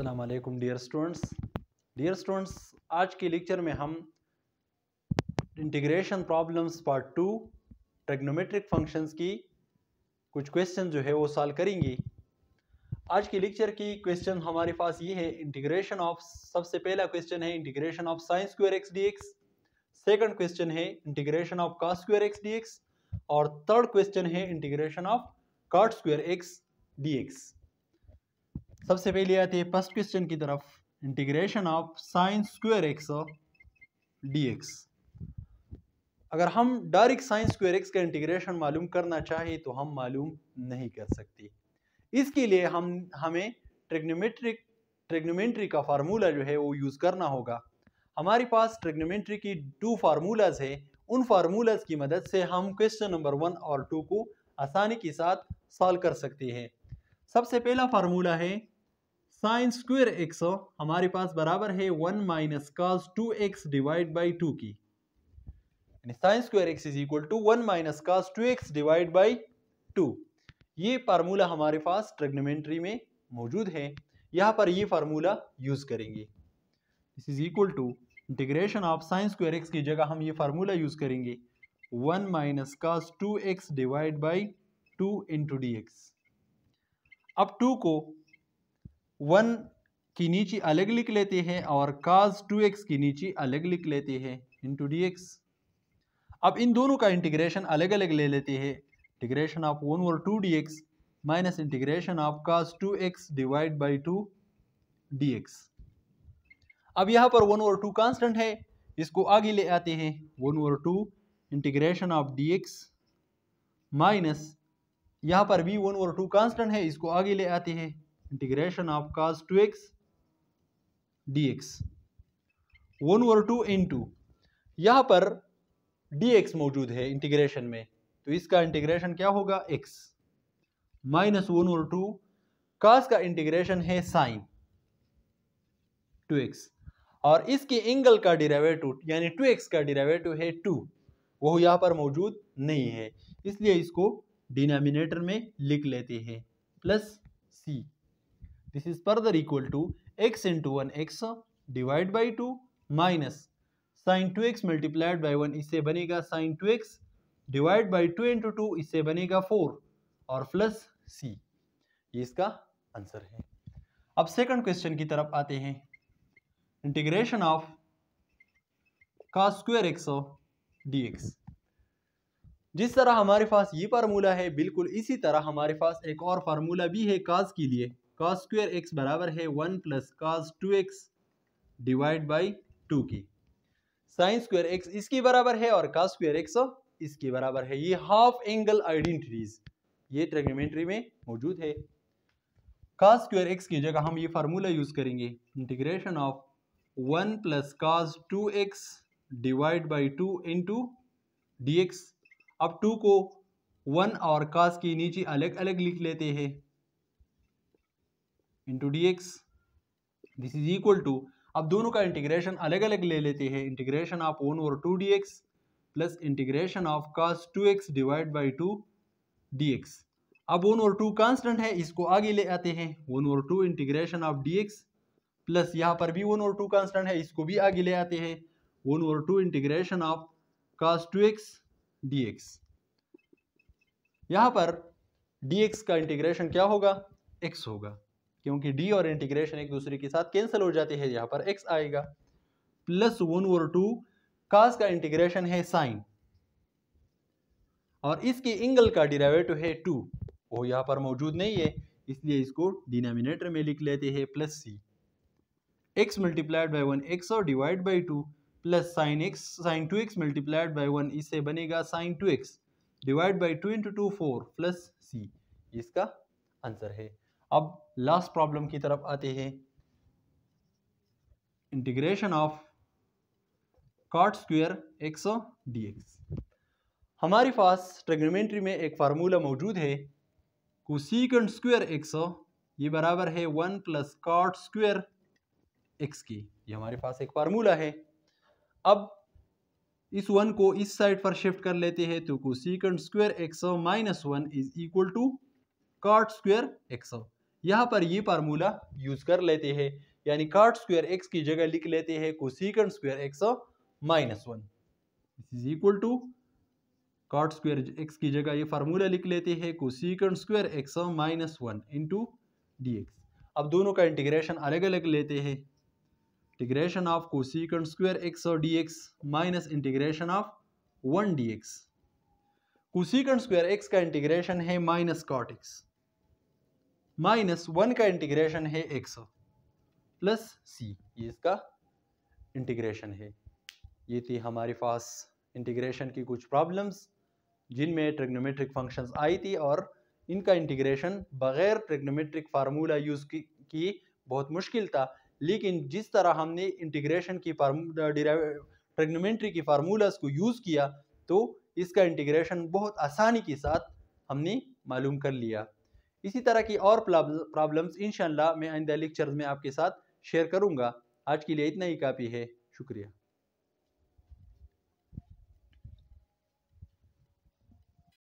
Aslam dear students dear students आज के lecture में हम integration problems part two trigonometric functions की कुछ क्वेश्चन जो है वो सॉल्व करेंगे आज के लेक्चर की क्वेश्चन हमारे पास ये है इंटीग्रेशन ऑफ सबसे पहला क्वेश्चन है integration of sine square x d x second question है integration of cos square x d x और थर्ड क्वेश्चन है integration of cot square x d x सबसे पहले आती है फर्स्ट क्वेश्चन की तरफ integration of sine square x d x अगर हम डायरेक्ट साइन स्क्वेयर एक्स का इंटीग्रेशन मालूम करना चाहे तो हम मालूम नहीं कर सकते इसके लिए हम हमें ट्रिग्नोमेट्रिक ट्रिग्नोमेट्री का फार्मूला जो है वो यूज़ करना होगा हमारे पास ट्रिग्नोमेट्री की टू फार्मूलाज है उन फार्मूलाज की मदद से हम क्वेश्चन नंबर वन और टू को आसानी के साथ सॉल्व कर सकते हैं सबसे पहला फार्मूला है साइन स्क्वेयर एक्स हमारे पास बराबर है one minus cos two x divide by two की sine square x is equal to one minus cos two x divide by two ये फार्मूला हमारे पास ट्रेग्नोमेंट्री में मौजूद है यहाँ पर ये फार्मूला यूज करेंगे this is equal to integration of sine square x की जगह हम ये फार्मूला यूज करेंगे one minus cos two x divide by two into d x अब टू को वन की नीचे अलग लिख लेते हैं और काज टू एक्स की नीचे अलग लिख लेते हैं इंटू डी एक्स अब इन दोनों का इंटीग्रेशन अलग अलग ले लेते हैं इंटीग्रेशन ऑफ वन और two d x minus integration of cos two x divide by two d x अब यहाँ पर वन और टू कांस्टेंट है इसको आगे ले आते हैं वन और two integration of d x minus यहाँ पर भी वन और टू कांस्टेंट है इसको आगे ले आते हैं integration of two x d x one over two into यहाँ पर डी एक्स मौजूद है इंटीग्रेशन में तो इसका इंटीग्रेशन क्या होगा x minus one over two cos का इंटीग्रेशन है साइन टू एक्स और इसके एंगल का डिरेवेटिव यानी टू एक्स का डिरेवेटिव है टू वो यहाँ पर मौजूद नहीं है इसलिए इसको डिनोमिनेटर में लिख लेते हैं plus C this is further equal to x into 1x divide by two minus sine two x multiplied by one इससे बनेगा sine two x divide by two into two इससे बनेगा फोर और प्लस सी ये इसका answer है अब second question की तरफ आते हैं integration of cos square x d x जिस तरह हमारे पास ये फार्मूला है बिल्कुल इसी तरह हमारे पास एक और फार्मूला भी है काज के लिए कॉस स्क्वेयर एक्स बराबर है one plus cos two x divide by two की साइंस स्क्वेयर एक्स इसकी बराबर है और कॉस स्क्वेयर एक्स इसके बराबर है ये हाफ एंगल आइडेंटिटीज ये ट्रेग्नोमेट्री में मौजूद है कॉस स्क्वेयर एक्स की जगह हम ये फार्मूला यूज करेंगे integration of one plus cos two x divide by two into d x अब टू को वन और कास के नीचे अलग अलग लिख लेते हैं into d x this is equal to अब दोनों का इंटीग्रेशन अलग अलग ले लेते हैं इंटीग्रेशन ऑफ वन और two d x plus integration of cos two x divide by two d x अब वन और टू कांस्टेंट है इसको आगे ले आते हैं वन और two integration of d x plus यहाँ पर भी वन और टू कांस्टेंट है इसको भी आगे ले आते हैं वन और two integration of cos two x d x यहाँ पर डी एक्स का इंटीग्रेशन क्या होगा एक्स होगा क्योंकि डी और इंटीग्रेशन एक दूसरे के साथ कैंसिल हो जाती है यहाँ पर एक्स आएगा प्लस वन और टू कास का इंटीग्रेशन है साइन और इसके एंगल का डिराइवेटिव है टू वो यहाँ पर मौजूद नहीं है इसलिए इसको डिनोमिनेटर में लिख लेते हैं plus C x multiplied by one x और divide by two plus sine x sine two x multiplied by one इससे बनेगा sine two x divide by two into two four plus C इसका answer है अब last problem की तरफ आते हैं integration of cot square x d x हमारे पास ट्रिग्नोमेंट्री में एक फार्मूला मौजूद है कोसिकंड स्क्वेयर एक्स ये बराबर है one plus cot square x की ये हमारे पास एक फार्मूला है अब इस वन को इस साइड पर शिफ्ट कर लेते हैं तो cosecant square x minus one is equal to cot square x यहाँ पर ये फार्मूला यूज कर लेते हैं यानी कार्ट स्क्वायर एक्स की जगह लिख लेते हैं cosec square x minus one is equal to cot square x की जगह ये फार्मूला लिख लेते हैं cosec square x minus one into d x अब दोनों का इंटीग्रेशन अलग अलग लेते हैं integration of cosec square x और d x minus integration of one d x cosecant square x का इंटीग्रेशन है minus cot x minus one का इंटीग्रेशन है एक्स प्लस सी ये इसका इंटीग्रेशन है ये थी हमारे पास इंटीग्रेशन की कुछ प्रॉब्लम्स जिनमें ट्रिग्नोमेट्रिक फंक्शंस आई थी और इनका इंटीग्रेशन बगैर ट्रिग्नोमेट्रिक फार्मूला यूज़ की, की बहुत मुश्किल था लेकिन जिस तरह हमने इंटीग्रेशन की ट्रिग्नोमेट्री की फार्मूलाज को यूज़ किया तो इसका इंटीग्रेशन बहुत आसानी के साथ हमने मालूम कर लिया इसी तरह की और प्रॉब्लम्स इन मैं आइंदा लेक्चर्स में आपके साथ शेयर करूंगा आज के लिए इतना ही काफ़ी है शुक्रिया